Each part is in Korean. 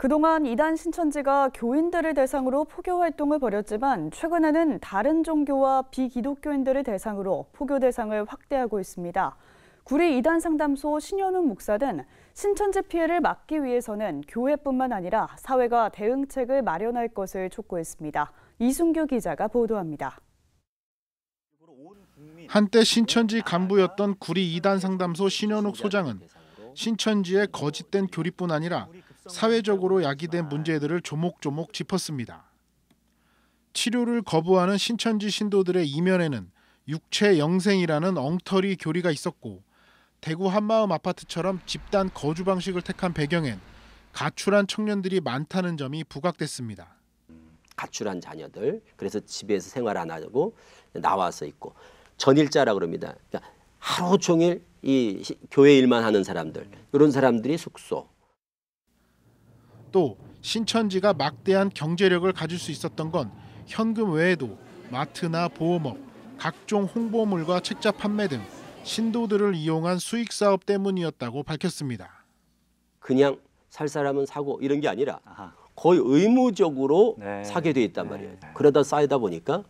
그동안 이단 신천지가 교인들을 대상으로 포교 활동을 벌였지만 최근에는 다른 종교와 비기독교인들을 대상으로 포교 대상을 확대하고 있습니다. 구리 이단 상담소 신현웅 목사 는 신천지 피해를 막기 위해서는 교회뿐만 아니라 사회가 대응책을 마련할 것을 촉구했습니다. 이순규 기자가 보도합니다. 한때 신천지 간부였던 구리 이단 상담소 신현욱 소장은 신천지의 거짓된 교리뿐 아니라 사회적으로 야기된 문제들을 조목조목 짚었습니다. 치료를 거부하는 신천지 신도들의 이면에는 육체 영생이라는 엉터리 교리가 있었고 대구 한마음 아파트처럼 집단 거주 방식을 택한 배경엔 가출한 청년들이 많다는 점이 부각됐습니다. 가출한 자녀들 그래서 집에서 생활 안 하고 나와서 있고 전일자라 그럽니다. 그러니까 하루 종일 이 교회 일만 하는 사람들 이런 사람들이 숙소 또 신천지가 막대한 경제력을 가질 수 있었던 건 현금 외에도 마트나 보험업, 각종 홍보물과 책자 판매 등 신도들을 이용한 수익 사업 때문이었다고 밝혔습니다. 그냥 살 사람은 사고 이런 게 아니라 거의 의무적으로 네. 사게 돼 있단 네. 말이에요. 네. 그러다 쌓이다 보니까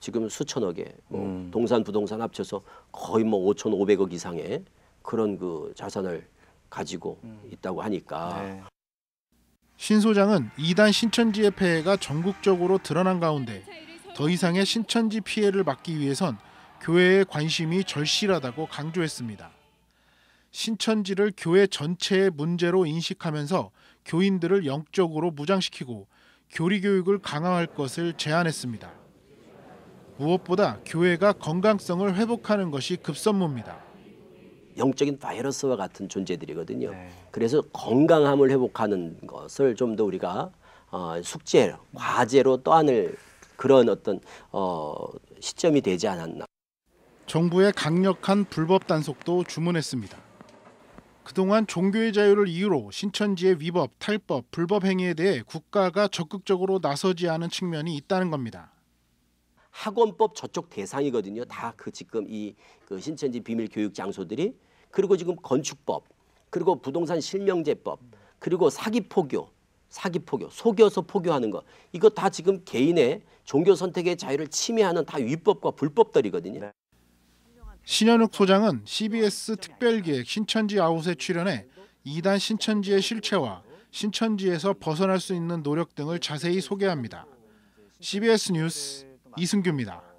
지금 수천억에 뭐 음. 동산 부동산 합쳐서 거의 뭐 5,500억 이상의 그런 그 자산을 가지고 음. 있다고 하니까 네. 신 소장은 이단 신천지의 폐해가 전국적으로 드러난 가운데 더 이상의 신천지 피해를 막기 위해선 교회의 관심이 절실하다고 강조했습니다. 신천지를 교회 전체의 문제로 인식하면서 교인들을 영적으로 무장시키고 교리 교육을 강화할 것을 제안했습니다. 무엇보다 교회가 건강성을 회복하는 것이 급선무입니다. 영적인 바이러스와 같은 존재들이거든요. 네. 그래서 건강함을 회복하는 것을 좀 더 우리가 어, 숙제로, 과제로 떠안을 그런 어떤 어, 시점이 되지 않았나. 정부의 강력한 불법 단속도 주문했습니다. 그동안 종교의 자유를 이유로 신천지의 위법, 탈법, 불법 행위에 대해 국가가 적극적으로 나서지 않은 측면이 있다는 겁니다. 학원법 저쪽 대상이거든요. 다 그 지금 이그 신천지 비밀 교육 장소들이 그리고 지금 건축법 그리고 부동산 실명제법 그리고 사기 포교 사기 포교 속여서 포교하는 것 이거 다 지금 개인의 종교 선택의 자유를 침해하는 다 위법과 불법들이거든요. 네. 신현욱 소장은 CBS 특별기획 신천지 아웃에 출연해 이단 신천지의 실체와 신천지에서 벗어날 수 있는 노력 등을 자세히 소개합니다. CBS 뉴스 이승규입니다.